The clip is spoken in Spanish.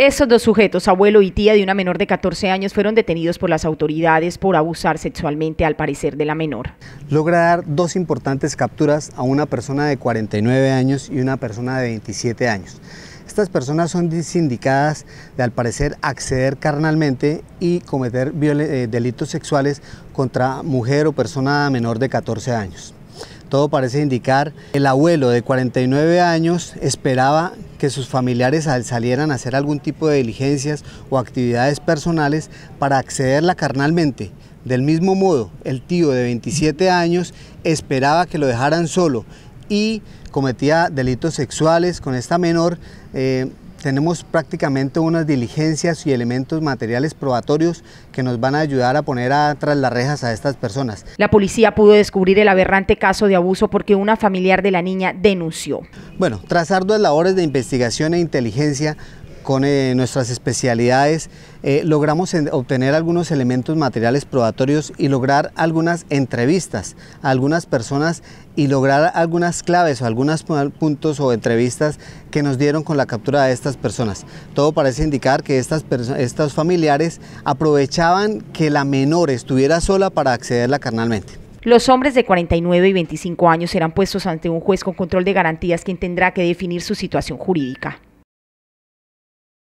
Esos dos sujetos, abuelo y tía de una menor de 14 años, fueron detenidos por las autoridades por abusar sexualmente al parecer de la menor. Logra dar dos importantes capturas a una persona de 49 años y una persona de 27 años. Estas personas son sindicadas de al parecer acceder carnalmente y cometer eh, delitos sexuales contra mujer o persona menor de 14 años. Todo parece indicar que el abuelo de 49 años esperaba que sus familiares salieran a hacer algún tipo de diligencias o actividades personales para accederla carnalmente. Del mismo modo, el tío de 27 años esperaba que lo dejaran solo y cometía delitos sexuales con esta menor. Eh, tenemos prácticamente unas diligencias y elementos materiales probatorios que nos van a ayudar a poner atrás las rejas a estas personas. La policía pudo descubrir el aberrante caso de abuso porque una familiar de la niña denunció. Bueno, tras arduas labores de investigación e inteligencia, con eh, nuestras especialidades, eh, logramos obtener algunos elementos materiales probatorios y lograr algunas entrevistas a algunas personas y lograr algunas claves o algunos puntos o entrevistas que nos dieron con la captura de estas personas. Todo parece indicar que estas estos familiares aprovechaban que la menor estuviera sola para accederla carnalmente. Los hombres de 49 y 25 años serán puestos ante un juez con control de garantías quien tendrá que definir su situación jurídica.